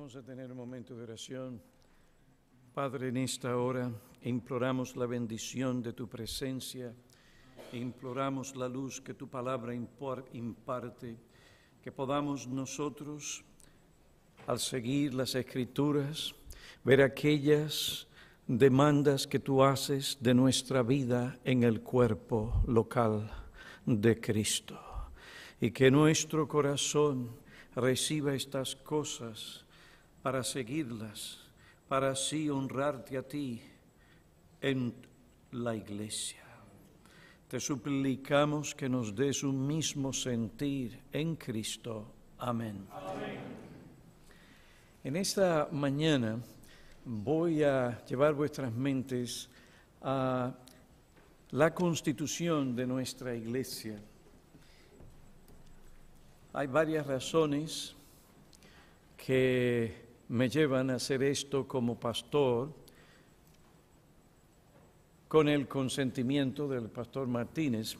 Vamos a tener un momento de oración. Padre, en esta hora imploramos la bendición de tu presencia, imploramos la luz que tu palabra imparte, que podamos nosotros, al seguir las escrituras, ver aquellas demandas que tú haces de nuestra vida en el cuerpo local de Cristo. Y que nuestro corazón reciba estas cosas para seguirlas, para así honrarte a ti en la iglesia. Te suplicamos que nos des un mismo sentir en Cristo. Amén. En esta mañana voy a llevar vuestras mentes a la constitución de nuestra iglesia. Hay varias razones que me llevan a hacer esto como pastor con el consentimiento del pastor Martínez.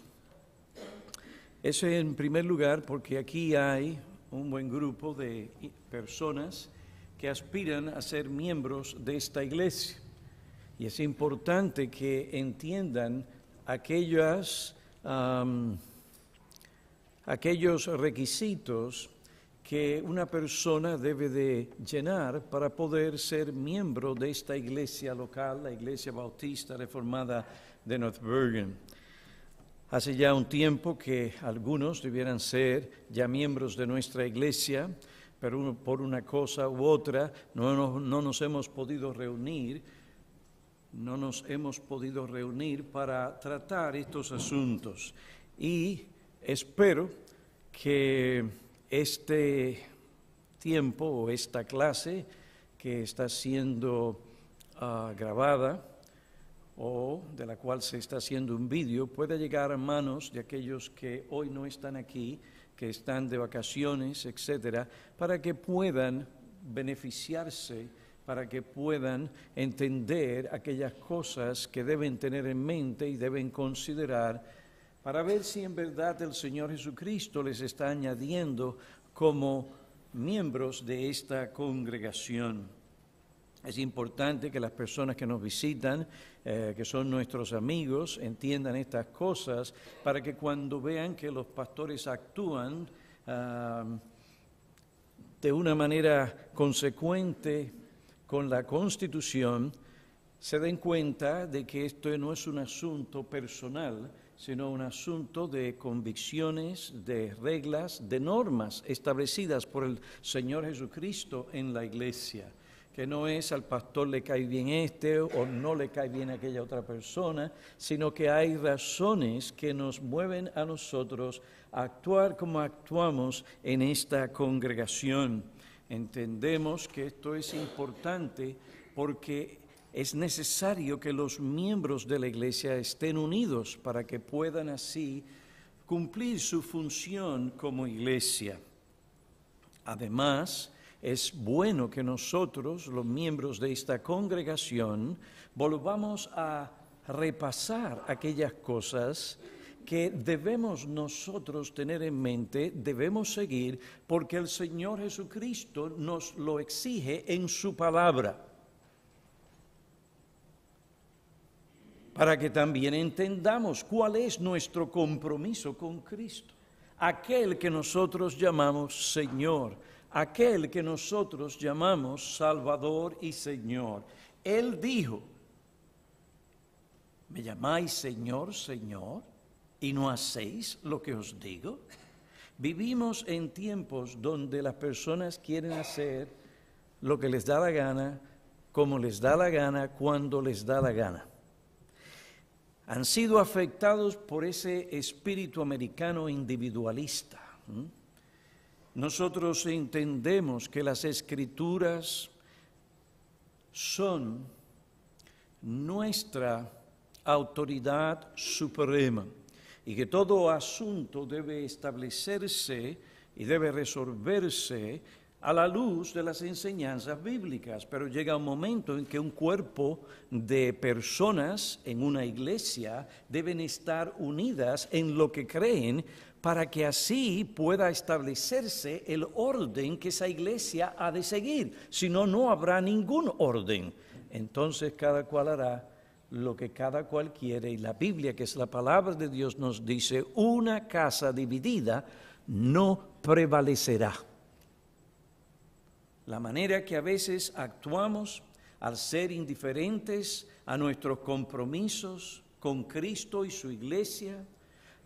Eso en primer lugar porque aquí hay un buen grupo de personas que aspiran a ser miembros de esta iglesia. Y es importante que entiendan aquellos requisitos que una persona debe de llenar para poder ser miembro de esta iglesia local, la Iglesia Bautista Reformada de North Bergen. Hace ya un tiempo que algunos debieran ser ya miembros de nuestra iglesia, pero por una cosa u otra no, no nos hemos podido reunir, no nos hemos podido reunir para tratar estos asuntos. Y espero que este tiempo o esta clase que está siendo ah, grabada o de la cual se está haciendo un vídeo pueda llegar a manos de aquellos que hoy no están aquí, que están de vacaciones, etcétera, para que puedan beneficiarse, para que puedan entender aquellas cosas que deben tener en mente y deben considerar para ver si en verdad el Señor Jesucristo les está añadiendo como miembros de esta congregación. Es importante que las personas que nos visitan, eh, que son nuestros amigos, entiendan estas cosas para que cuando vean que los pastores actúan ah, de una manera consecuente con la Constitución, se den cuenta de que esto no es un asunto personal, sino un asunto de convicciones, de reglas, de normas establecidas por el Señor Jesucristo en la iglesia, que no es al pastor le cae bien este o no le cae bien aquella otra persona, sino que hay razones que nos mueven a nosotros a actuar como actuamos en esta congregación. Entendemos que esto es importante porque es necesario que los miembros de la iglesia estén unidos para que puedan así cumplir su función como iglesia. Además, es bueno que nosotros, los miembros de esta congregación, volvamos a repasar aquellas cosas que debemos nosotros tener en mente, debemos seguir, porque el Señor Jesucristo nos lo exige en su palabra. para que también entendamos cuál es nuestro compromiso con Cristo, aquel que nosotros llamamos Señor, aquel que nosotros llamamos Salvador y Señor. Él dijo, ¿me llamáis Señor, Señor? ¿Y no hacéis lo que os digo? Vivimos en tiempos donde las personas quieren hacer lo que les da la gana, como les da la gana, cuando les da la gana han sido afectados por ese espíritu americano individualista. Nosotros entendemos que las escrituras son nuestra autoridad suprema y que todo asunto debe establecerse y debe resolverse a la luz de las enseñanzas bíblicas, pero llega un momento en que un cuerpo de personas en una iglesia deben estar unidas en lo que creen para que así pueda establecerse el orden que esa iglesia ha de seguir, si no, no habrá ningún orden. Entonces cada cual hará lo que cada cual quiere y la Biblia, que es la palabra de Dios, nos dice, una casa dividida no prevalecerá la manera que a veces actuamos al ser indiferentes a nuestros compromisos con Cristo y su iglesia,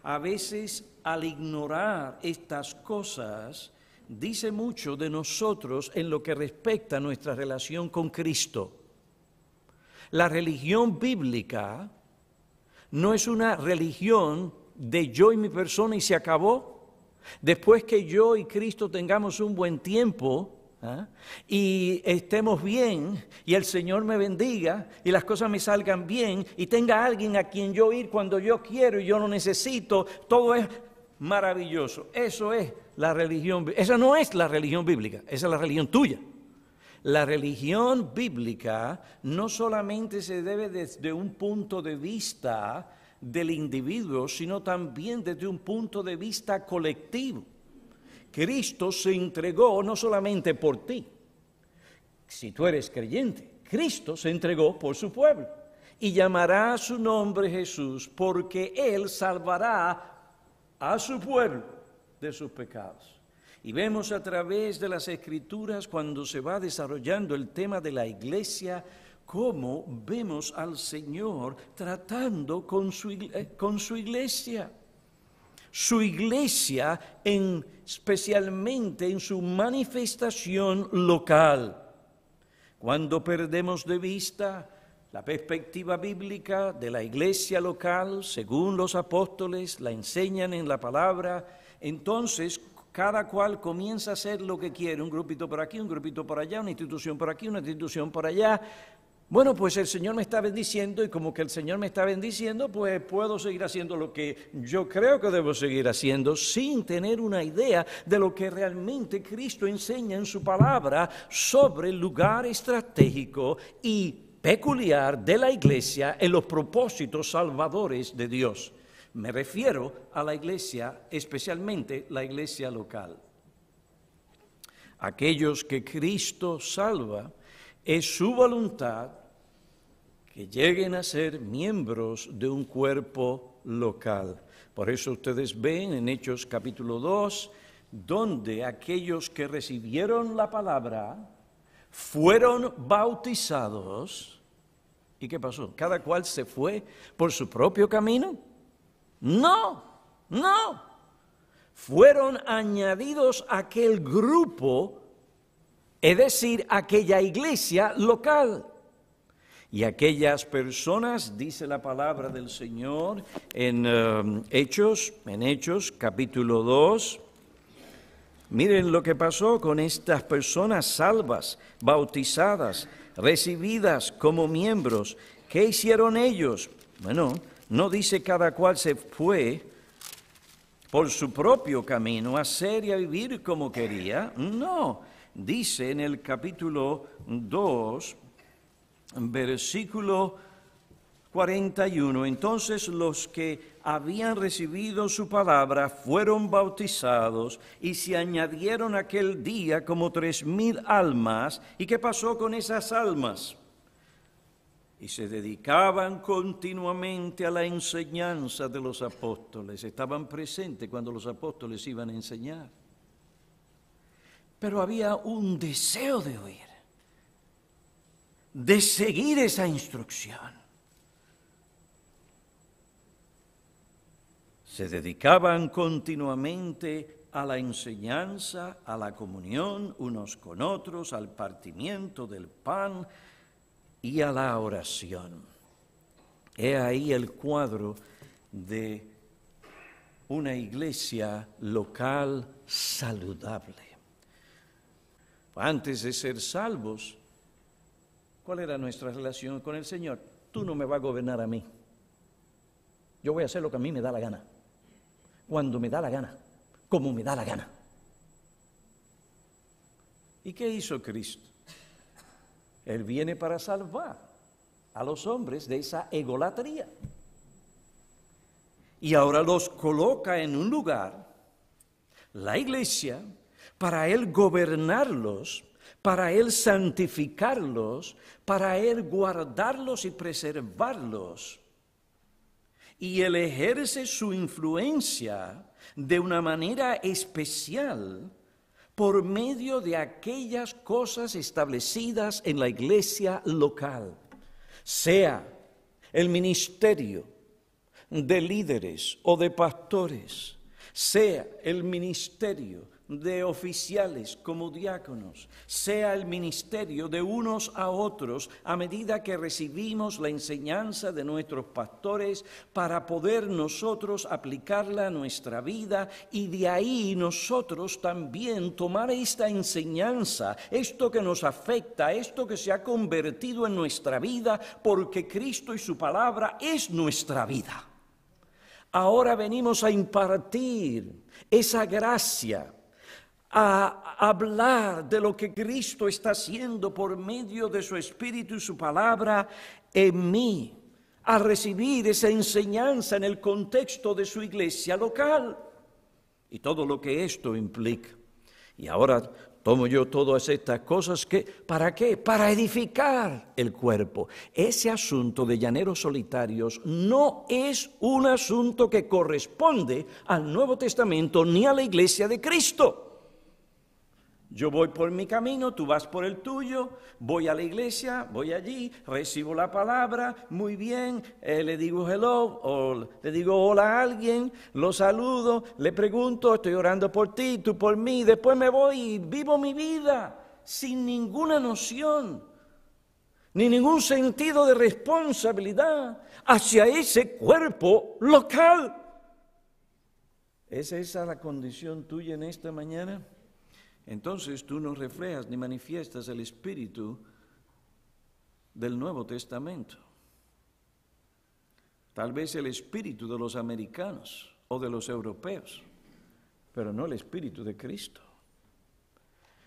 a veces al ignorar estas cosas, dice mucho de nosotros en lo que respecta a nuestra relación con Cristo. La religión bíblica no es una religión de yo y mi persona y se acabó. Después que yo y Cristo tengamos un buen tiempo, ¿Ah? y estemos bien y el Señor me bendiga y las cosas me salgan bien y tenga alguien a quien yo ir cuando yo quiero y yo no necesito, todo es maravilloso. Eso es la religión, esa no es la religión bíblica, esa es la religión tuya. La religión bíblica no solamente se debe desde un punto de vista del individuo, sino también desde un punto de vista colectivo. Cristo se entregó no solamente por ti, si tú eres creyente, Cristo se entregó por su pueblo y llamará a su nombre Jesús porque Él salvará a su pueblo de sus pecados. Y vemos a través de las escrituras cuando se va desarrollando el tema de la iglesia, cómo vemos al Señor tratando con su, eh, con su iglesia su iglesia, en, especialmente en su manifestación local. Cuando perdemos de vista la perspectiva bíblica de la iglesia local, según los apóstoles la enseñan en la palabra, entonces cada cual comienza a hacer lo que quiere, un grupito por aquí, un grupito por allá, una institución por aquí, una institución por allá, bueno, pues el Señor me está bendiciendo y como que el Señor me está bendiciendo, pues puedo seguir haciendo lo que yo creo que debo seguir haciendo sin tener una idea de lo que realmente Cristo enseña en su palabra sobre el lugar estratégico y peculiar de la iglesia en los propósitos salvadores de Dios. Me refiero a la iglesia, especialmente la iglesia local. Aquellos que Cristo salva, es su voluntad que lleguen a ser miembros de un cuerpo local. Por eso ustedes ven en Hechos capítulo 2, donde aquellos que recibieron la palabra fueron bautizados. ¿Y qué pasó? ¿Cada cual se fue por su propio camino? No, no. Fueron añadidos a aquel grupo es decir, aquella iglesia local. Y aquellas personas, dice la palabra del Señor en eh, Hechos, en Hechos capítulo 2, miren lo que pasó con estas personas salvas, bautizadas, recibidas como miembros. ¿Qué hicieron ellos? Bueno, no dice cada cual se fue por su propio camino a hacer y a vivir como quería. No, dice en el capítulo 2, versículo 41, entonces los que habían recibido su palabra fueron bautizados y se añadieron aquel día como tres mil almas. ¿Y qué pasó con esas almas? y se dedicaban continuamente a la enseñanza de los apóstoles. Estaban presentes cuando los apóstoles iban a enseñar pero había un deseo de oír, de seguir esa instrucción. Se dedicaban continuamente a la enseñanza, a la comunión unos con otros, al partimiento del pan y a la oración. He ahí el cuadro de una iglesia local saludable antes de ser salvos, ¿cuál era nuestra relación con el Señor? Tú no me vas a gobernar a mí. Yo voy a hacer lo que a mí me da la gana, cuando me da la gana, como me da la gana. ¿Y qué hizo Cristo? Él viene para salvar a los hombres de esa egolatría. Y ahora los coloca en un lugar, la iglesia, para Él gobernarlos, para Él santificarlos, para Él guardarlos y preservarlos. Y Él ejerce su influencia de una manera especial por medio de aquellas cosas establecidas en la iglesia local, sea el ministerio de líderes o de pastores, sea el ministerio de oficiales como diáconos, sea el ministerio de unos a otros a medida que recibimos la enseñanza de nuestros pastores para poder nosotros aplicarla a nuestra vida y de ahí nosotros también tomar esta enseñanza, esto que nos afecta, esto que se ha convertido en nuestra vida, porque Cristo y su palabra es nuestra vida. Ahora venimos a impartir esa gracia a hablar de lo que Cristo está haciendo por medio de su Espíritu y su palabra en mí, a recibir esa enseñanza en el contexto de su iglesia local y todo lo que esto implica. Y ahora tomo yo todas estas cosas que, ¿para qué? Para edificar el cuerpo. Ese asunto de llaneros solitarios no es un asunto que corresponde al Nuevo Testamento ni a la iglesia de Cristo. Yo voy por mi camino, tú vas por el tuyo, voy a la iglesia, voy allí, recibo la palabra, muy bien, eh, le digo hello o le digo hola a alguien, lo saludo, le pregunto, estoy orando por ti, tú por mí, después me voy y vivo mi vida sin ninguna noción, ni ningún sentido de responsabilidad hacia ese cuerpo local. ¿Es esa la condición tuya en esta mañana? entonces tú no reflejas ni manifiestas el espíritu del Nuevo Testamento. Tal vez el espíritu de los americanos o de los europeos, pero no el espíritu de Cristo.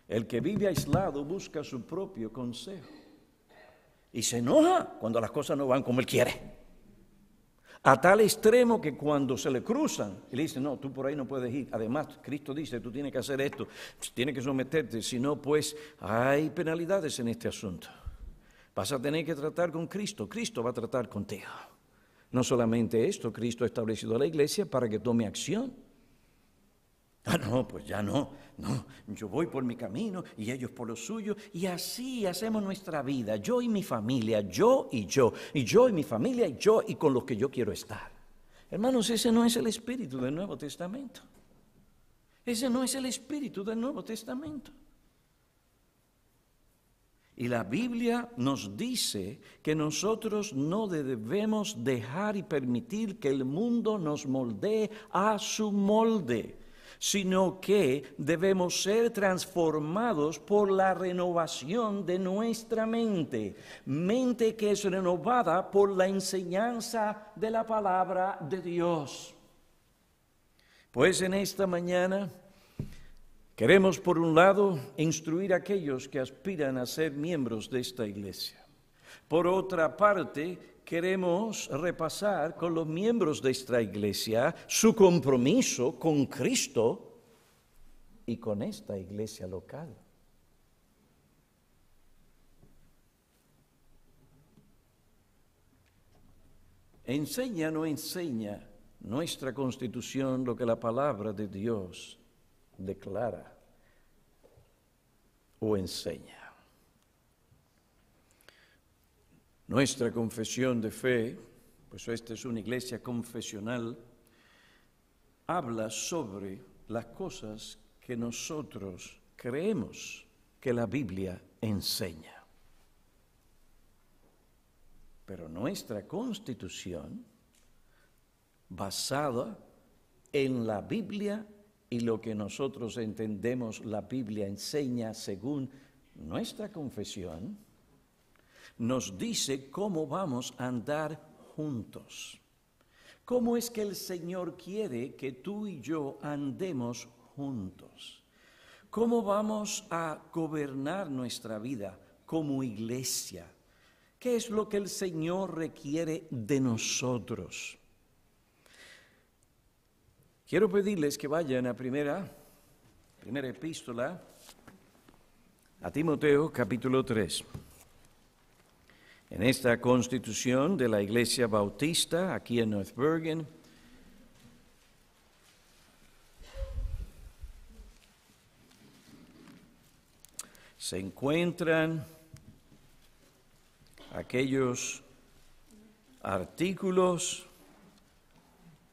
El que vive aislado busca su propio consejo y se enoja cuando las cosas no van como él quiere a tal extremo que cuando se le cruzan, y le dicen, no, tú por ahí no puedes ir. Además, Cristo dice, tú tienes que hacer esto, tienes que someterte, si no, pues hay penalidades en este asunto. Vas a tener que tratar con Cristo, Cristo va a tratar contigo. No solamente esto, Cristo ha establecido la iglesia para que tome acción. Ah, no, pues ya no, no, yo voy por mi camino y ellos por lo suyo y así hacemos nuestra vida, yo y mi familia, yo y yo, y yo y mi familia, y yo y con los que yo quiero estar. Hermanos, ese no es el espíritu del Nuevo Testamento. Ese no es el espíritu del Nuevo Testamento. Y la Biblia nos dice que nosotros no debemos dejar y permitir que el mundo nos moldee a su molde sino que debemos ser transformados por la renovación de nuestra mente, mente que es renovada por la enseñanza de la palabra de Dios. Pues en esta mañana queremos, por un lado, instruir a aquellos que aspiran a ser miembros de esta iglesia. Por otra parte, queremos repasar con los miembros de esta iglesia su compromiso con Cristo y con esta iglesia local. Enseña, no enseña nuestra constitución lo que la palabra de Dios declara o enseña. nuestra confesión de fe, pues esta es una iglesia confesional, habla sobre las cosas que nosotros creemos que la Biblia enseña. Pero nuestra constitución, basada en la Biblia y lo que nosotros entendemos la Biblia enseña según nuestra confesión, nos dice cómo vamos a andar juntos. ¿Cómo es que el Señor quiere que tú y yo andemos juntos? ¿Cómo vamos a gobernar nuestra vida como iglesia? ¿Qué es lo que el Señor requiere de nosotros? Quiero pedirles que vayan a primera, primera epístola a Timoteo capítulo 3. En esta constitución de la Iglesia Bautista, aquí en North Bergen, se encuentran aquellos artículos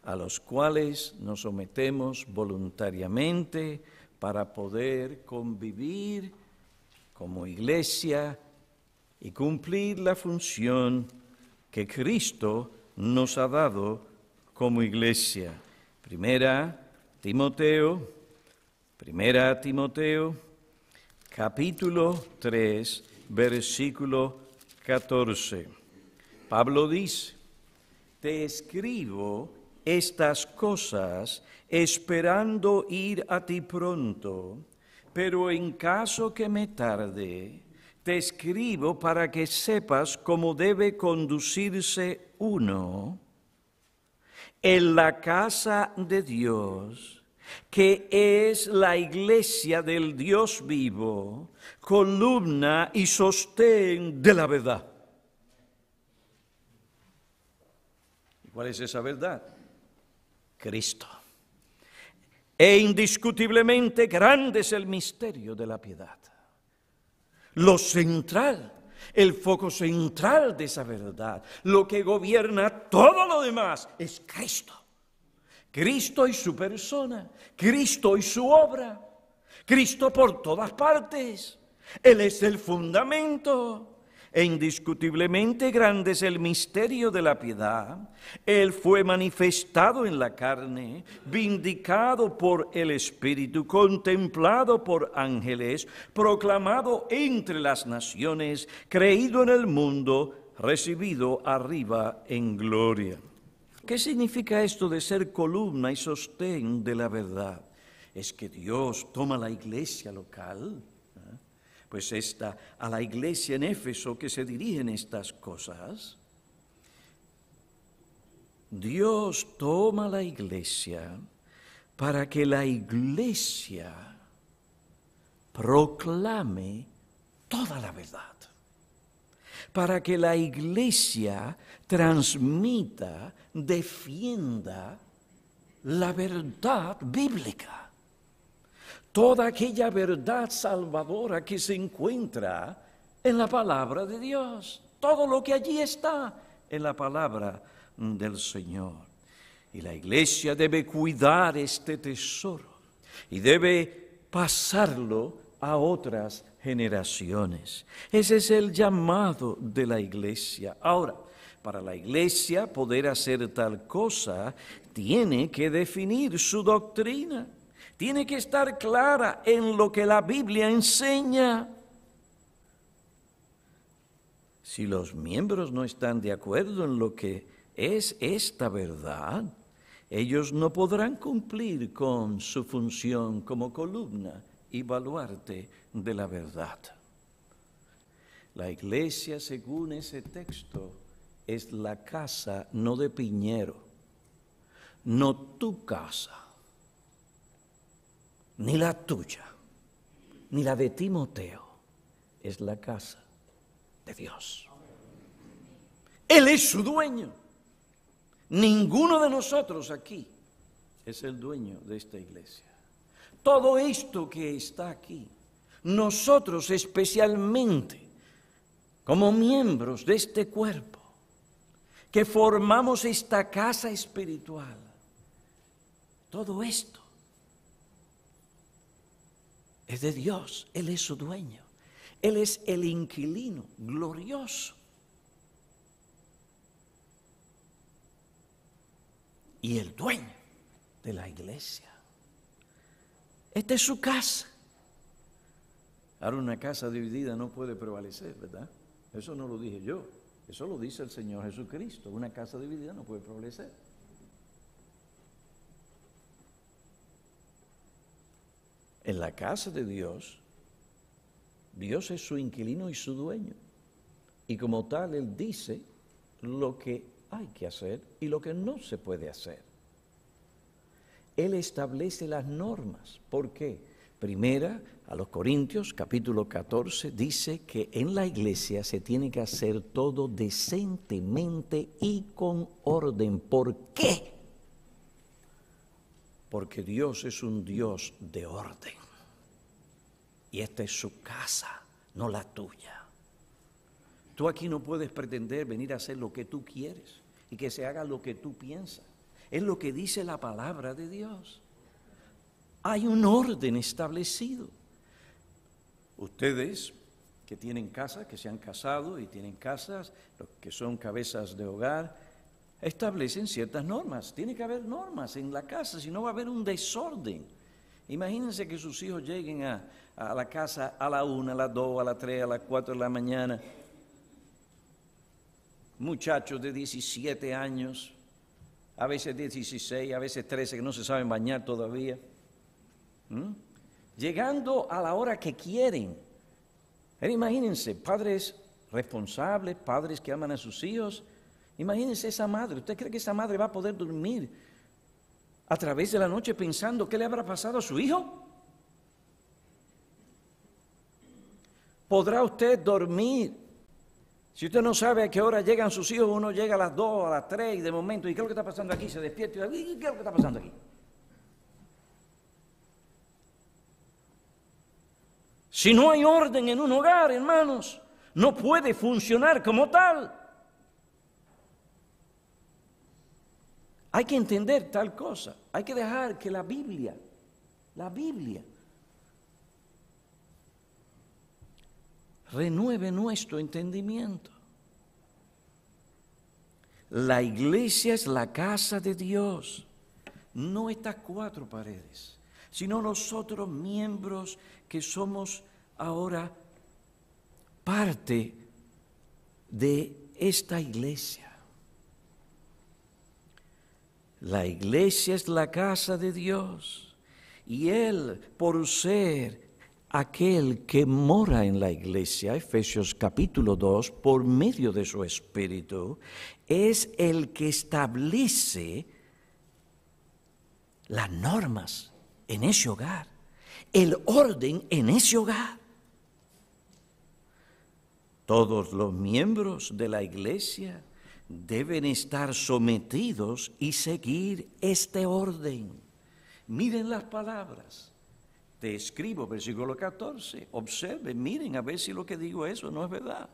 a los cuales nos sometemos voluntariamente para poder convivir como iglesia y cumplir la función que Cristo nos ha dado como iglesia. Primera Timoteo, primera Timoteo, capítulo 3, versículo 14. Pablo dice, te escribo estas cosas esperando ir a ti pronto, pero en caso que me tarde, te escribo para que sepas cómo debe conducirse uno en la casa de Dios, que es la iglesia del Dios vivo, columna y sostén de la verdad. ¿Y cuál es esa verdad? Cristo. E indiscutiblemente grande es el misterio de la piedad lo central, el foco central de esa verdad, lo que gobierna todo lo demás, es Cristo. Cristo y su persona, Cristo y su obra, Cristo por todas partes. Él es el fundamento. E indiscutiblemente grande es el misterio de la piedad. Él fue manifestado en la carne, vindicado por el Espíritu, contemplado por ángeles, proclamado entre las naciones, creído en el mundo, recibido arriba en gloria. ¿Qué significa esto de ser columna y sostén de la verdad? Es que Dios toma la iglesia local pues esta, a la iglesia en Éfeso que se dirigen estas cosas, Dios toma la iglesia para que la iglesia proclame toda la verdad, para que la iglesia transmita, defienda la verdad bíblica toda aquella verdad salvadora que se encuentra en la palabra de Dios, todo lo que allí está en la palabra del Señor. Y la iglesia debe cuidar este tesoro y debe pasarlo a otras generaciones. Ese es el llamado de la iglesia. Ahora, para la iglesia poder hacer tal cosa, tiene que definir su doctrina tiene que estar clara en lo que la Biblia enseña. Si los miembros no están de acuerdo en lo que es esta verdad, ellos no podrán cumplir con su función como columna y baluarte de la verdad. La iglesia, según ese texto, es la casa no de Piñero, no tu casa ni la tuya, ni la de Timoteo, es la casa de Dios. Él es su dueño. Ninguno de nosotros aquí es el dueño de esta iglesia. Todo esto que está aquí, nosotros especialmente, como miembros de este cuerpo, que formamos esta casa espiritual, todo esto es de Dios, Él es su dueño, Él es el inquilino glorioso. Y el dueño de la iglesia. Esta es su casa. Ahora una casa dividida no puede prevalecer, ¿verdad? Eso no lo dije yo, eso lo dice el Señor Jesucristo. Una casa dividida no puede prevalecer. En la casa de Dios, Dios es su inquilino y su dueño. Y como tal, Él dice lo que hay que hacer y lo que no se puede hacer. Él establece las normas. ¿Por qué? Primera, a los Corintios capítulo 14 dice que en la iglesia se tiene que hacer todo decentemente y con orden. ¿Por qué? porque Dios es un Dios de orden. Y esta es su casa, no la tuya. Tú aquí no puedes pretender venir a hacer lo que tú quieres y que se haga lo que tú piensas. Es lo que dice la palabra de Dios. Hay un orden establecido. Ustedes que tienen casa, que se han casado y tienen casas, los que son cabezas de hogar, establecen ciertas normas. Tiene que haber normas en la casa, si no va a haber un desorden. Imagínense que sus hijos lleguen a, la casa a la una, a las dos, a las tres, a las cuatro de la mañana. Muchachos de 17 años, a veces 16, a veces 13, que no se saben bañar todavía. Llegando a la hora que quieren. Pero imagínense, padres responsables, padres que aman a sus hijos, Imagínense esa madre. ¿Usted cree que esa madre va a poder dormir a través de la noche pensando qué le habrá pasado a su hijo? ¿Podrá usted dormir? Si usted no sabe a qué hora llegan sus hijos, uno llega a las 2, a las 3 y de momento, ¿y qué es lo que está pasando aquí? Se despierta y dice qué es lo que está pasando aquí? Si no hay orden en un hogar, hermanos, no puede funcionar como tal. Hay que entender tal cosa. Hay que dejar que la Biblia, la Biblia, renueve nuestro entendimiento. La iglesia es la casa de Dios, no estas cuatro paredes, sino nosotros miembros que somos ahora parte de esta iglesia. La iglesia es la casa de Dios y Él, por ser aquel que mora en la iglesia, Efesios capítulo 2, por medio de su espíritu, es el que establece las normas en ese hogar, el orden en ese hogar. Todos los miembros de la iglesia deben estar sometidos y seguir este orden. Miren las palabras. Te escribo, versículo 14. Observen, miren a ver si lo que digo eso no es verdad.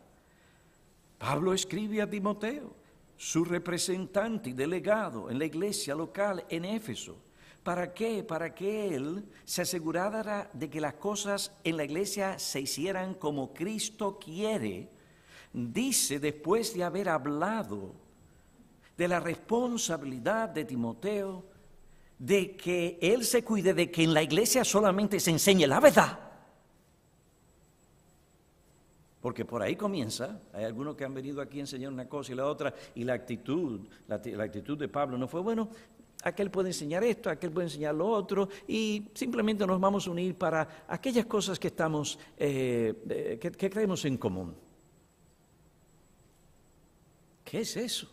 Pablo escribe a Timoteo, su representante y delegado en la iglesia local en Éfeso. ¿Para qué? Para que él se asegurara de que las cosas en la iglesia se hicieran como Cristo quiere dice después de haber hablado de la responsabilidad de Timoteo, de que él se cuide de que en la iglesia solamente se enseñe la verdad. Porque por ahí comienza. Hay algunos que han venido aquí a enseñar una cosa y la otra, y la actitud, actitud de Pablo no fue, bueno, aquel puede enseñar esto, aquel puede enseñar lo otro, y simplemente nos vamos a unir para aquellas cosas que estamos, eh, eh, que creemos en común. ¿Qué es eso?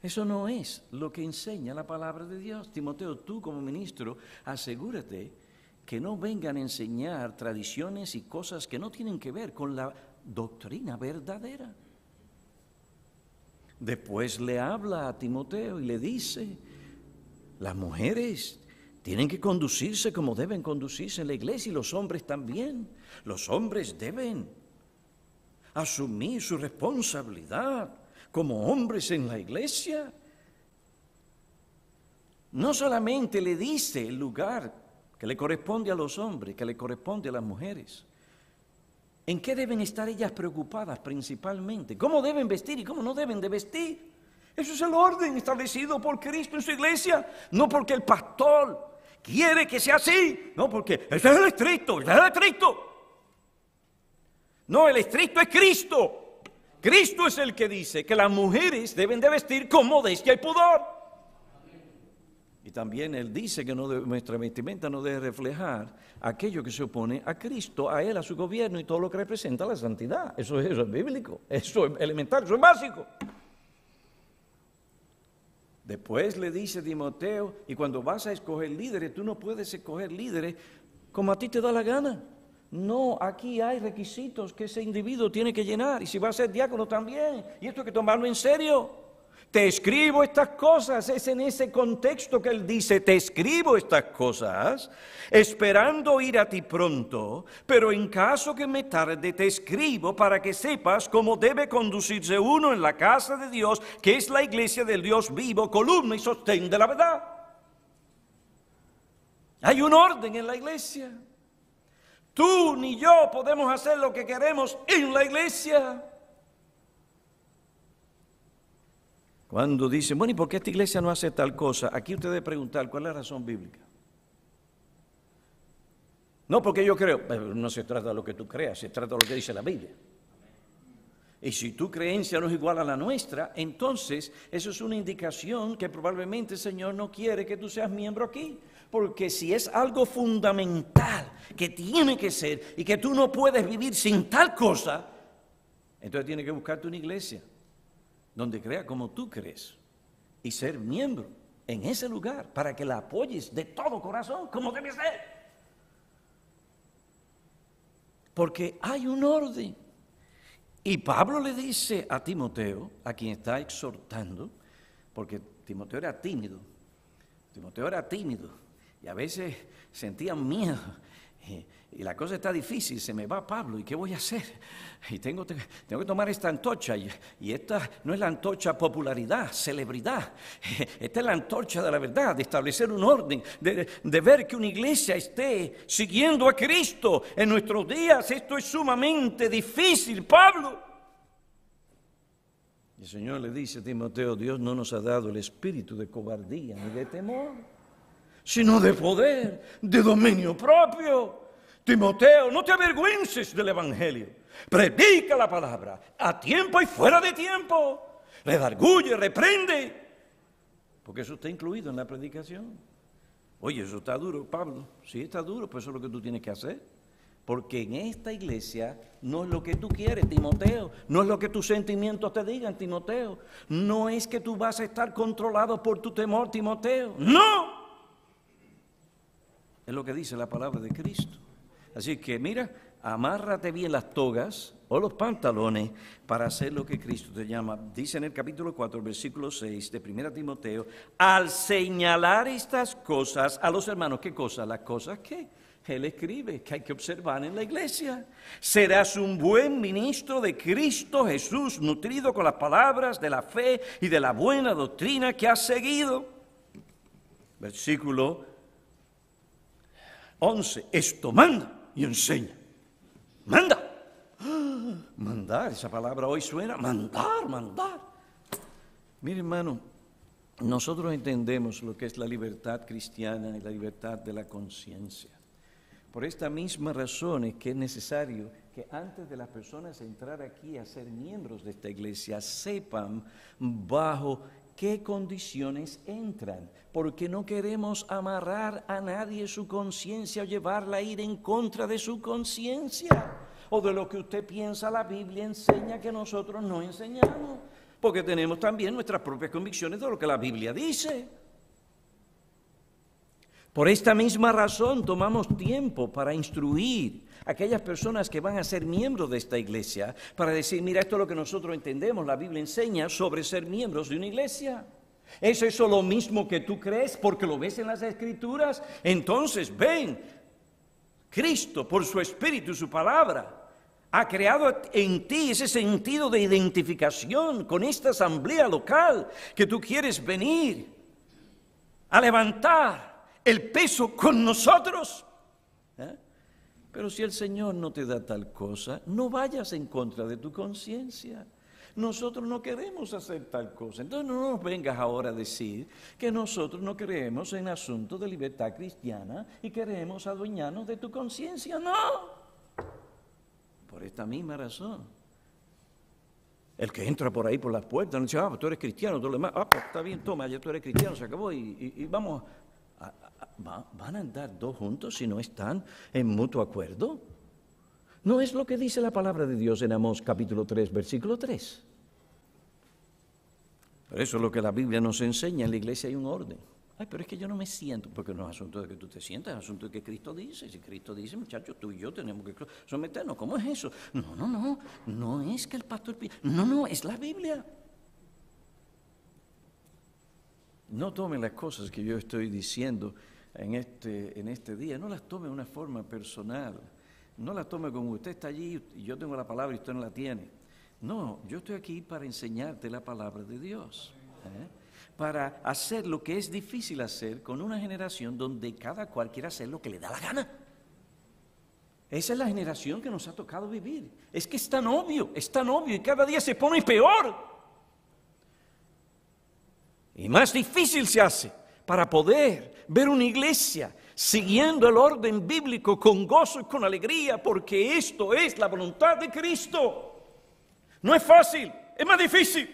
Eso no es lo que enseña la palabra de Dios. Timoteo, tú como ministro, asegúrate que no vengan a enseñar tradiciones y cosas que no tienen que ver con la doctrina verdadera. Después le habla a Timoteo y le dice, las mujeres tienen que conducirse como deben conducirse en la iglesia y los hombres también. Los hombres deben asumir su responsabilidad como hombres en la iglesia. No solamente le dice el lugar que le corresponde a los hombres, que le corresponde a las mujeres, en qué deben estar ellas preocupadas principalmente, cómo deben vestir y cómo no deben de vestir. Eso es el orden establecido por Cristo en su iglesia, no porque el pastor quiere que sea así, no porque ese es el estricto, es el estricto. No, el estricto es Cristo. Cristo es el que dice que las mujeres deben de vestir con modestia y pudor. Y también Él dice que nuestra vestimenta no debe reflejar aquello que se opone a Cristo, a Él, a su gobierno y todo lo que representa la santidad. Eso, es bíblico, eso es elemental, eso es básico. Después le dice Timoteo, y cuando vas a escoger líderes, tú no puedes escoger líderes como a ti te da la gana. No, aquí hay requisitos que ese individuo tiene que llenar. Y si va a ser diácono también. Y esto hay que tomarlo en serio. Te escribo estas cosas. Es en ese contexto que él dice, te escribo estas cosas, esperando ir a ti pronto. Pero en caso que me tarde, te escribo para que sepas cómo debe conducirse uno en la casa de Dios, que es la iglesia del Dios vivo, columna y sostén de la verdad. Hay un orden en la iglesia. Tú ni yo podemos hacer lo que queremos en la iglesia. Cuando dicen, bueno, ¿y por qué esta iglesia no hace tal cosa? Aquí usted debe preguntar, ¿cuál es la razón bíblica? No porque yo creo, pero no se trata de lo que tú creas, se trata de lo que dice la Biblia. Y si tu creencia no es igual a la nuestra, entonces eso es una indicación que probablemente el Señor no quiere que tú seas miembro aquí. Porque si es algo fundamental que tiene que ser y que tú no puedes vivir sin tal cosa, entonces tienes que buscarte una iglesia donde crea como tú crees y ser miembro en ese lugar para que la apoyes de todo corazón como debe ser. Porque hay un orden. Y Pablo le dice a Timoteo, a quien está exhortando, porque Timoteo era tímido, Timoteo era tímido, y a veces sentían miedo. Y, la cosa está difícil, se me va Pablo, ¿y qué voy a hacer? Y tengo, tengo que tomar esta antorcha, y, esta no es la antorcha popularidad, celebridad, esta es la antorcha de la verdad, de establecer un orden, de, ver que una iglesia esté siguiendo a Cristo en nuestros días. Esto es sumamente difícil, Pablo. Y el Señor le dice a Timoteo, Dios no nos ha dado el espíritu de cobardía ni de temor sino de poder, de dominio propio. Timoteo, no te avergüences del Evangelio. Predica la palabra a tiempo y fuera de tiempo. Redarguye, reprende. Porque eso está incluido en la predicación. Oye, eso está duro, Pablo. Sí, está duro, pero pues eso es lo que tú tienes que hacer. Porque en esta iglesia no es lo que tú quieres, Timoteo. No es lo que tus sentimientos te digan, Timoteo. No es que tú vas a estar controlado por tu temor, Timoteo. No. Es lo que dice la palabra de Cristo. Así que mira, amárrate bien las togas o los pantalones para hacer lo que Cristo te llama. Dice en el capítulo 4, versículo 6 de 1 Timoteo, al señalar estas cosas a los hermanos, ¿qué cosas? Las cosas que él escribe que hay que observar en la iglesia. Serás un buen ministro de Cristo Jesús, nutrido con las palabras de la fe y de la buena doctrina que has seguido. Versículo 11. Esto manda y enseña. Manda. Mandar, esa palabra hoy suena, mandar, mandar. Mire hermano, nosotros entendemos lo que es la libertad cristiana y la libertad de la conciencia. Por esta misma razón es que es necesario que antes de las personas entrar aquí a ser miembros de esta iglesia sepan bajo qué condiciones entran, porque no queremos amarrar a nadie su conciencia o llevarla a ir en contra de su conciencia o de lo que usted piensa la Biblia enseña que nosotros no enseñamos, porque tenemos también nuestras propias convicciones de lo que la Biblia dice. Por esta misma razón tomamos tiempo para instruir a aquellas personas que van a ser miembros de esta iglesia, para decir, mira, esto es lo que nosotros entendemos, la Biblia enseña sobre ser miembros de una iglesia. ¿Es eso lo mismo que tú crees porque lo ves en las escrituras? Entonces, ven, Cristo, por su espíritu, y su palabra, ha creado en ti ese sentido de identificación con esta asamblea local que tú quieres venir a levantar el peso con nosotros. ¿Eh? Pero si el Señor no te da tal cosa, no vayas en contra de tu conciencia. Nosotros no queremos hacer tal cosa. Entonces no nos vengas ahora a decir que nosotros no creemos en asuntos de libertad cristiana y queremos adueñarnos de tu conciencia. No. Por esta misma razón. El que entra por ahí por las puertas, no dice, ah, tú eres cristiano, ah, pues, está bien, toma, ya tú eres cristiano, se acabó y, y vamos Ah, ah, ah, ¿Van a andar dos juntos si no están en mutuo acuerdo? ¿No es lo que dice la palabra de Dios en Amós capítulo 3, versículo 3? Por eso es lo que la Biblia nos enseña, en la iglesia hay un orden. Ay, pero es que yo no me siento, porque no es asunto de que tú te sientas, es asunto de que Cristo dice. Si Cristo dice, muchachos, tú y yo tenemos que someternos, ¿cómo es eso? No, no, no, no es que el pastor... No, no, es la Biblia. No tome las cosas que yo estoy diciendo en este, en este día, no las tome de una forma personal, no las tome como usted está allí y yo tengo la palabra y usted no la tiene. No, yo estoy aquí para enseñarte la palabra de Dios, ¿eh? para hacer lo que es difícil hacer con una generación donde cada cual quiere hacer lo que le da la gana. Esa es la generación que nos ha tocado vivir. Es que es tan obvio, es tan obvio y cada día se pone peor y más difícil se hace para poder ver una iglesia siguiendo el orden bíblico con gozo y con alegría, porque esto es la voluntad de Cristo. No es fácil, es más difícil.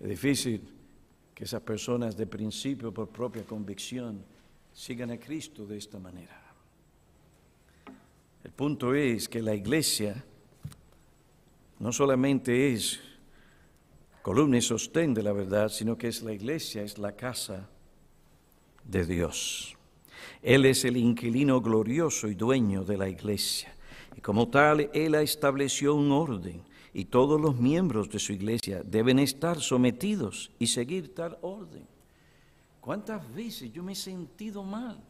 Es difícil que esas personas de principio por propia convicción sigan a Cristo de esta manera. El punto es que la iglesia no solamente es columna y sostén de la verdad, sino que es la iglesia, es la casa de Dios. Él es el inquilino glorioso y dueño de la iglesia. Y como tal, Él estableció un orden y todos los miembros de su iglesia deben estar sometidos y seguir tal orden. ¿Cuántas veces yo me he sentido mal?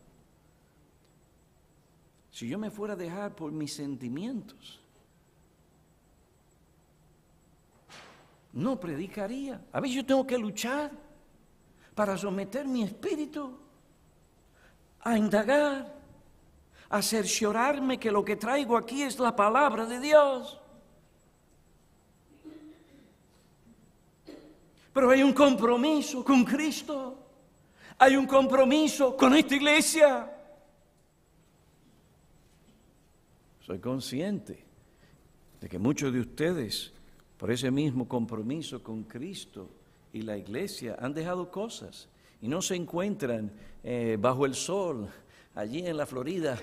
Si yo me fuera a dejar por mis sentimientos, no predicaría. A veces yo tengo que luchar para someter mi espíritu a indagar, a cerciorarme que lo que traigo aquí es la palabra de Dios. Pero hay un compromiso con Cristo, hay un compromiso con esta iglesia. Soy consciente de que muchos de ustedes, por ese mismo compromiso con Cristo y la iglesia, han dejado cosas y no se encuentran eh, bajo el sol, allí en la Florida.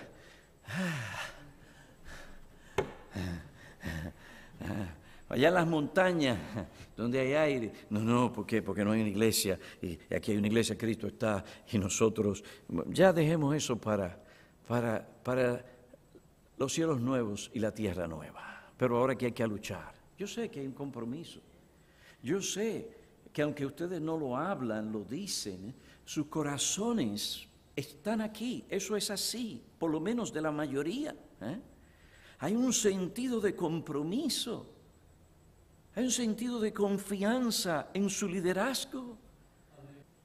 Allá en las montañas, donde hay aire. No, no, ¿por qué? Porque no hay una iglesia. Y aquí hay una iglesia, Cristo está. Y nosotros, ya dejemos eso para, para, para los cielos nuevos y la tierra nueva. Pero ahora que hay que luchar. Yo sé que hay un compromiso. Yo sé que aunque ustedes no lo hablan, lo dicen, sus corazones están aquí. Eso es así, por lo menos de la mayoría. ¿eh? Hay un sentido de compromiso. Hay un sentido de confianza en su liderazgo.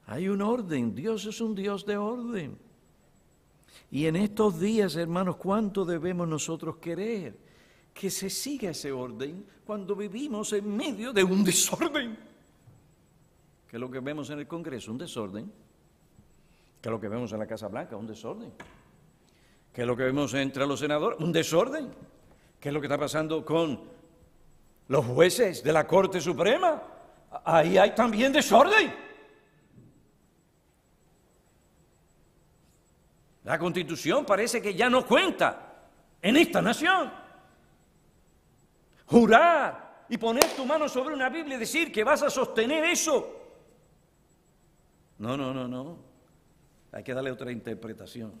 Hay un orden. Dios es un Dios de orden. Y en estos días, hermanos, ¿cuánto debemos nosotros querer que se siga ese orden cuando vivimos en medio de un desorden? Que lo que vemos en el Congreso, un desorden. Que lo que vemos en la Casa Blanca, un desorden. Que lo que vemos entre los senadores, un desorden. ¿Qué es lo que está pasando con los jueces de la Corte Suprema, ahí hay también desorden. La constitución parece que ya no cuenta en esta nación. Jurar y poner tu mano sobre una Biblia y decir que vas a sostener eso. No, no, no, no. Hay que darle otra interpretación.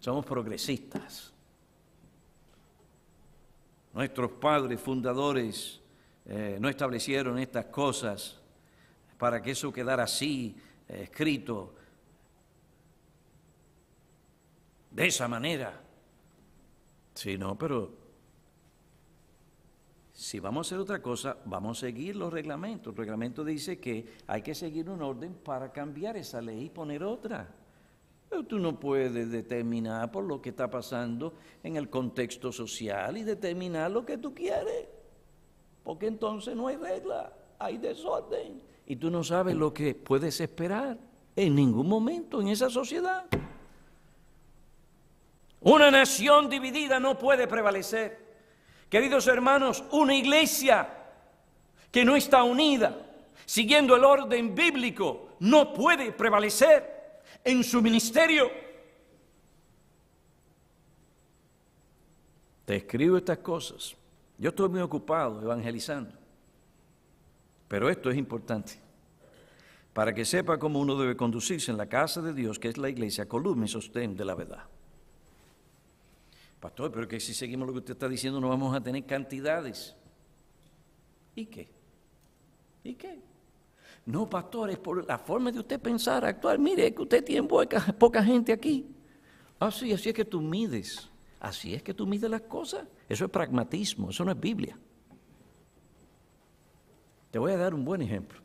Somos progresistas. Nuestros padres fundadores eh, no establecieron estas cosas para que eso quedara así eh, escrito de esa manera. Sí, no, pero si vamos a hacer otra cosa, vamos a seguir los reglamentos. El reglamento dice que hay que seguir un orden para cambiar esa ley y poner otra. Pero tú no puedes determinar por lo que está pasando en el contexto social y determinar lo que tú quieres, porque entonces no hay regla, hay desorden. Y tú no sabes lo que puedes esperar en ningún momento en esa sociedad. Una nación dividida no puede prevalecer. Queridos hermanos, una iglesia que no está unida, siguiendo el orden bíblico, no puede prevalecer en su ministerio. Te escribo estas cosas. Yo estoy muy ocupado evangelizando, pero esto es importante para que sepa cómo uno debe conducirse en la casa de Dios, que es la iglesia, columna y sostén de la verdad. Pastor, pero que si seguimos lo que usted está diciendo no vamos a tener cantidades. ¿Y qué? ¿Y qué? No, pastor, es por la forma de usted pensar, actuar. Mire, es que usted tiene poca, poca gente aquí. Ah, sí, así es que tú mides. Así es que tú mides las cosas. Eso es pragmatismo, eso no es Biblia. Te voy a dar un buen ejemplo.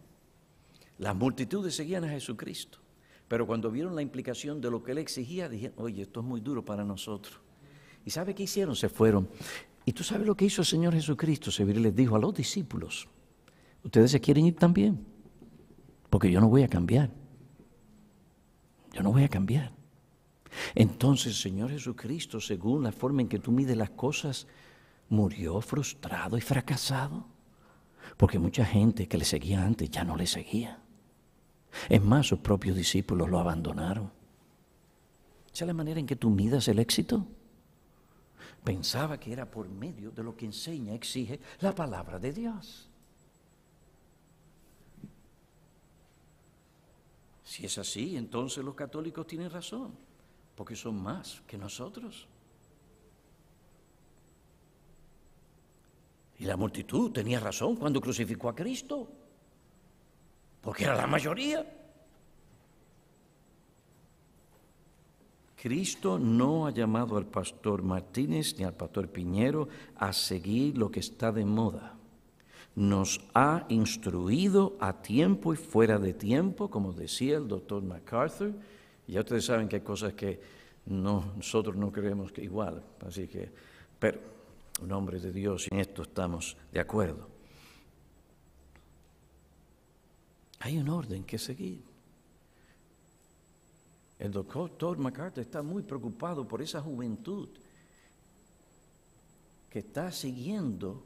Las multitudes seguían a Jesucristo, pero cuando vieron la implicación de lo que él exigía, dijeron, oye, esto es muy duro para nosotros. ¿Y sabe qué hicieron? Se fueron. ¿Y tú sabes lo que hizo el Señor Jesucristo? Se les dijo a los discípulos, ustedes se quieren ir también, porque yo no voy a cambiar. Yo no voy a cambiar. Entonces el Señor Jesucristo, según la forma en que tú mides las cosas, murió frustrado y fracasado. Porque mucha gente que le seguía antes ya no le seguía. Es más, sus propios discípulos lo abandonaron. Esa es la manera en que tú midas el éxito. Pensaba que era por medio de lo que enseña, exige la palabra de Dios. Si es así, entonces los católicos tienen razón, porque son más que nosotros. Y la multitud tenía razón cuando crucificó a Cristo, porque era la mayoría. Cristo no ha llamado al pastor Martínez ni al pastor Piñero a seguir lo que está de moda. Nos ha instruido a tiempo y fuera de tiempo, como decía el doctor MacArthur. Ya ustedes saben que hay cosas que nosotros no creemos que igual. Así que, pero, un hombre de Dios, en esto estamos de acuerdo. Hay un orden que seguir. El doctor MacArthur está muy preocupado por esa juventud que está siguiendo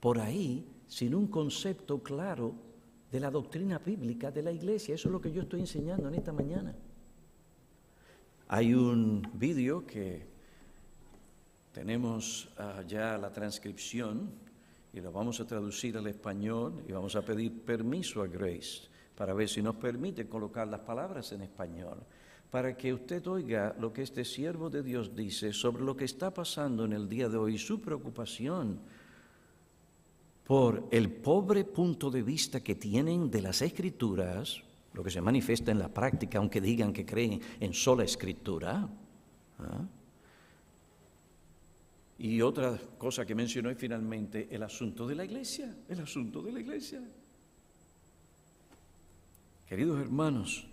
por ahí sin un concepto claro de la doctrina bíblica de la iglesia. Eso es lo que yo estoy enseñando en esta mañana. Hay un vídeo que tenemos ah, ya la transcripción y lo vamos a traducir al español y vamos a pedir permiso a Grace para ver si nos permite colocar las palabras en español, para que usted oiga lo que este siervo de Dios dice sobre lo que está pasando en el día de hoy, su preocupación por el pobre punto de vista que tienen de las escrituras, lo que se manifiesta en la práctica, aunque digan que creen en sola escritura. ¿ah? Y otra cosa que mencionó finalmente, el asunto de la iglesia, el asunto de la iglesia. Queridos hermanos,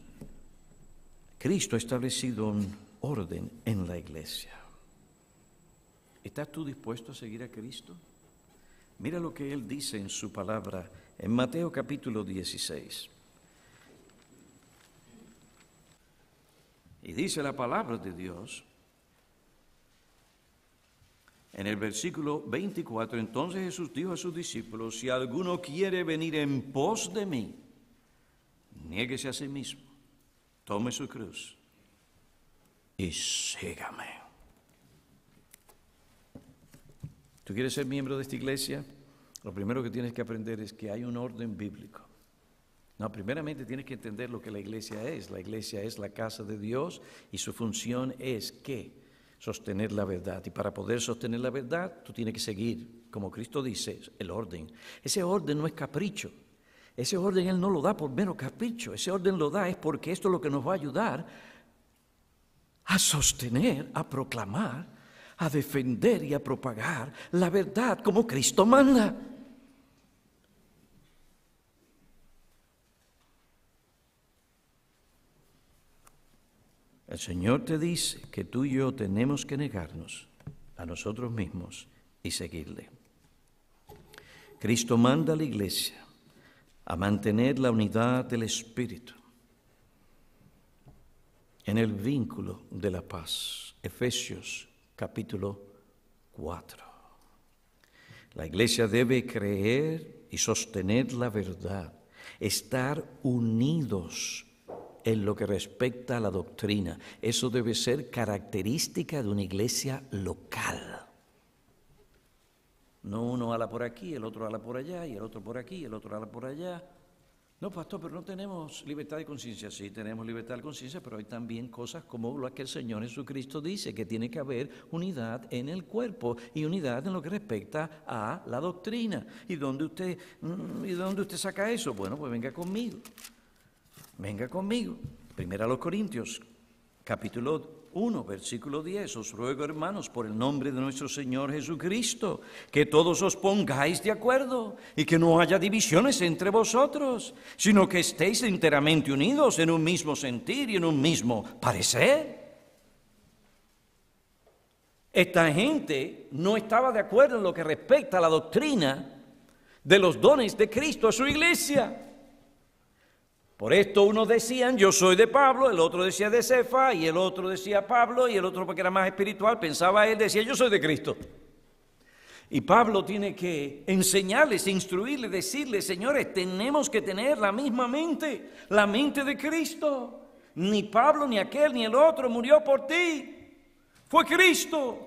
Cristo ha establecido un orden en la iglesia. ¿Estás tú dispuesto a seguir a Cristo? Mira lo que Él dice en su palabra en Mateo capítulo 16. Y dice la palabra de Dios en el versículo 24, entonces Jesús dijo a sus discípulos, si alguno quiere venir en pos de mí, Niéguese a sí mismo, tome su cruz y sígame. ¿Tú quieres ser miembro de esta iglesia? Lo primero que tienes que aprender es que hay un orden bíblico. No, primeramente tienes que entender lo que la iglesia es. La iglesia es la casa de Dios y su función es que sostener la verdad. Y para poder sostener la verdad, tú tienes que seguir, como Cristo dice, el orden. Ese orden no es capricho, ese orden Él no lo da por mero capricho, ese orden lo da es porque esto es lo que nos va a ayudar a sostener, a proclamar, a defender y a propagar la verdad como Cristo manda. El Señor te dice que tú y yo tenemos que negarnos a nosotros mismos y seguirle. Cristo manda a la iglesia a mantener la unidad del Espíritu en el vínculo de la paz. Efesios capítulo 4. La iglesia debe creer y sostener la verdad, estar unidos en lo que respecta a la doctrina. Eso debe ser característica de una iglesia local. No uno ala por aquí, el otro ala por allá, y el otro por aquí, el otro ala por allá. No, pastor, pero no tenemos libertad de conciencia. Sí, tenemos libertad de conciencia, pero hay también cosas como las que el Señor Jesucristo dice, que tiene que haber unidad en el cuerpo y unidad en lo que respecta a la doctrina. ¿Y dónde usted, mm, y dónde usted saca eso? Bueno, pues venga conmigo. Venga conmigo. Primero a los Corintios capítulo 1, versículo 10. Os ruego, hermanos, por el nombre de nuestro Señor Jesucristo, que todos os pongáis de acuerdo y que no haya divisiones entre vosotros, sino que estéis enteramente unidos en un mismo sentir y en un mismo parecer. Esta gente no estaba de acuerdo en lo que respecta a la doctrina de los dones de Cristo a su iglesia. Por esto unos decían, yo soy de Pablo, el otro decía de Cefa, y el otro decía Pablo, y el otro porque era más espiritual, pensaba él, decía, yo soy de Cristo. Y Pablo tiene que enseñarles, instruirles, decirles, señores, tenemos que tener la misma mente, la mente de Cristo. Ni Pablo, ni aquel, ni el otro murió por ti. Fue Cristo.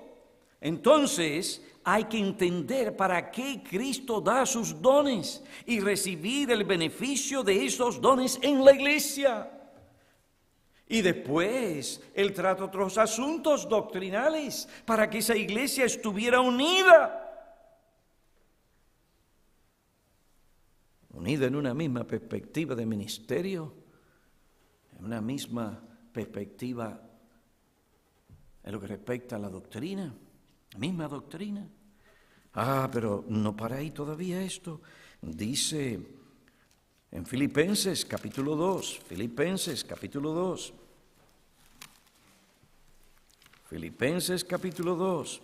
Entonces, hay que entender para qué Cristo da sus dones y recibir el beneficio de esos dones en la iglesia. Y después Él trata otros asuntos doctrinales para que esa iglesia estuviera unida. Unida en una misma perspectiva de ministerio, en una misma perspectiva en lo que respecta a la doctrina, misma doctrina. Ah, pero no para ahí todavía esto. Dice en Filipenses capítulo 2, Filipenses capítulo 2, Filipenses capítulo 2.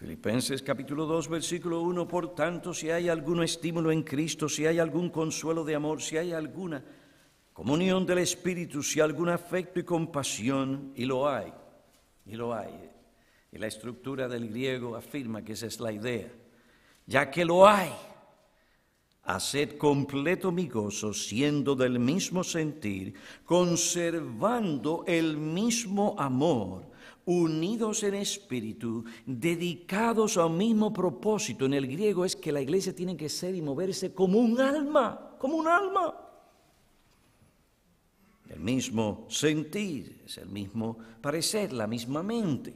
Filipenses capítulo 2, versículo 1, por tanto, si hay algún estímulo en Cristo, si hay algún consuelo de amor, si hay alguna comunión del Espíritu, si algún afecto y compasión, y lo hay, y lo hay. Y la estructura del griego afirma que esa es la idea. Ya que lo hay, haced completo mi gozo siendo del mismo sentir, conservando el mismo amor, unidos en espíritu, dedicados a mismo propósito. En el griego es que la iglesia tiene que ser y moverse como un alma, como un alma el mismo sentir, es el mismo parecer, la misma mente.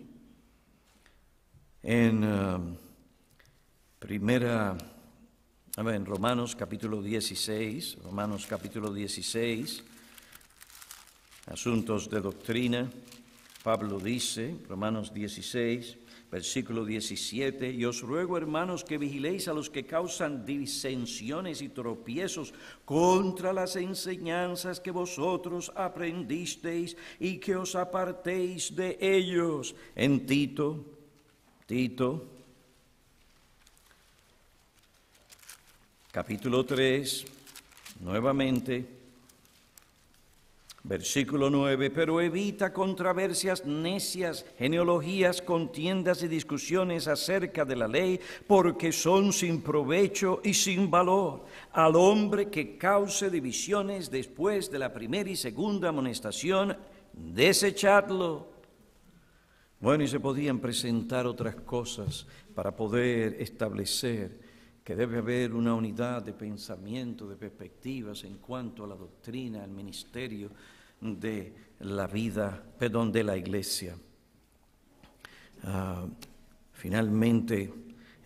En um, primera, a en Romanos capítulo 16, Romanos capítulo 16, asuntos de doctrina, Pablo dice, Romanos 16, Versículo 17, y os ruego hermanos que vigiléis a los que causan disensiones y tropiezos contra las enseñanzas que vosotros aprendisteis y que os apartéis de ellos. En Tito, Tito, capítulo 3, nuevamente, Versículo 9, pero evita controversias necias, genealogías, contiendas y discusiones acerca de la ley, porque son sin provecho y sin valor al hombre que cause divisiones después de la primera y segunda amonestación, desecharlo. Bueno, y se podían presentar otras cosas para poder establecer que debe haber una unidad de pensamiento, de perspectivas en cuanto a la doctrina, al ministerio, de la vida, perdón, de la iglesia. Ah, finalmente,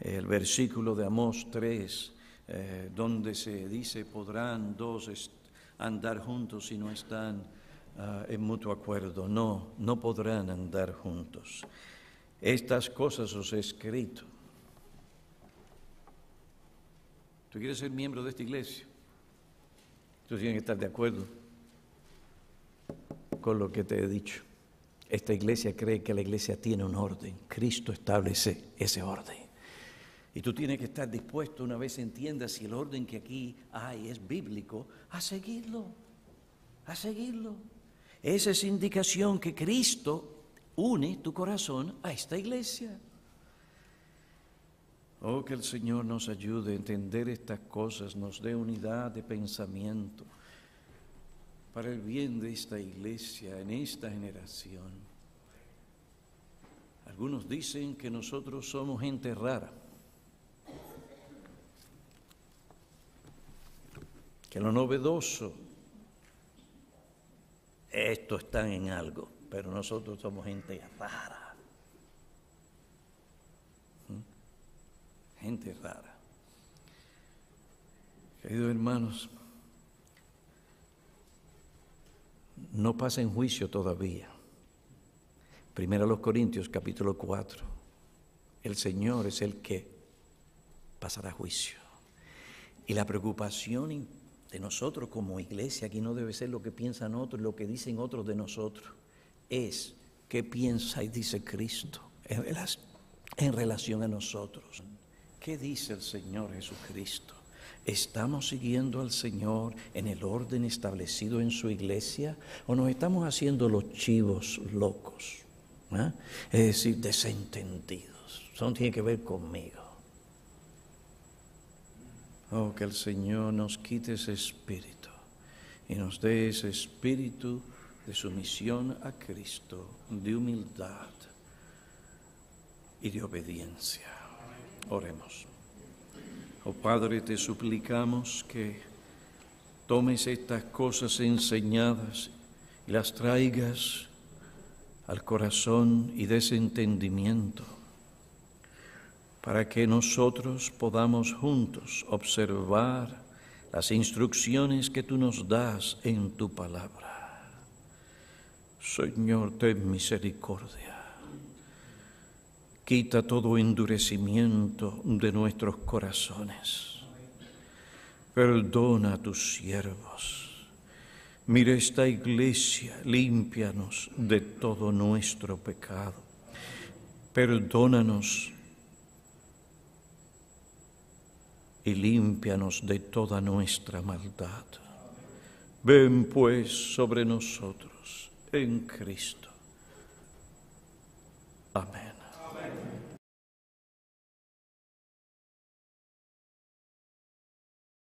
el versículo de Amós 3, eh, donde se dice, podrán dos andar juntos si no están ah, en mutuo acuerdo. No, no podrán andar juntos. Estas cosas os he escrito. Tú quieres ser miembro de esta iglesia. Tú tienes que estar de acuerdo lo que te he dicho. Esta iglesia cree que la iglesia tiene un orden. Cristo establece ese orden. Y tú tienes que estar dispuesto, una vez entiendas si el orden que aquí hay es bíblico, a seguirlo, a seguirlo. Esa es indicación que Cristo une tu corazón a esta iglesia. Oh, que el Señor nos ayude a entender estas cosas, nos dé unidad de pensamiento para el bien de esta iglesia, en esta generación. Algunos dicen que nosotros somos gente rara, que lo novedoso, esto está en algo, pero nosotros somos gente rara. ¿Mm? Gente rara. Queridos hermanos, no pasa en juicio todavía. Primero los Corintios capítulo 4. El Señor es el que pasará juicio. Y la preocupación de nosotros como iglesia aquí no debe ser lo que piensan otros, lo que dicen otros de nosotros. Es qué piensa y dice Cristo en, relación a nosotros. ¿Qué dice el Señor Jesucristo? ¿Estamos siguiendo al Señor en el orden establecido en su iglesia o nos estamos haciendo los chivos locos? ¿eh? Es decir, desentendidos. Eso no tiene que ver conmigo. Oh, que el Señor nos quite ese espíritu y nos dé ese espíritu de sumisión a Cristo, de humildad y de obediencia. Oremos. Oh Padre, te suplicamos que tomes estas cosas enseñadas y las traigas al corazón y desentendimiento, para que nosotros podamos juntos observar las instrucciones que tú nos das en tu palabra. Señor, ten misericordia Quita todo endurecimiento de nuestros corazones. Perdona a tus siervos. Mira esta iglesia, límpianos de todo nuestro pecado. Perdónanos y límpianos de toda nuestra maldad. Ven pues sobre nosotros en Cristo. Amén.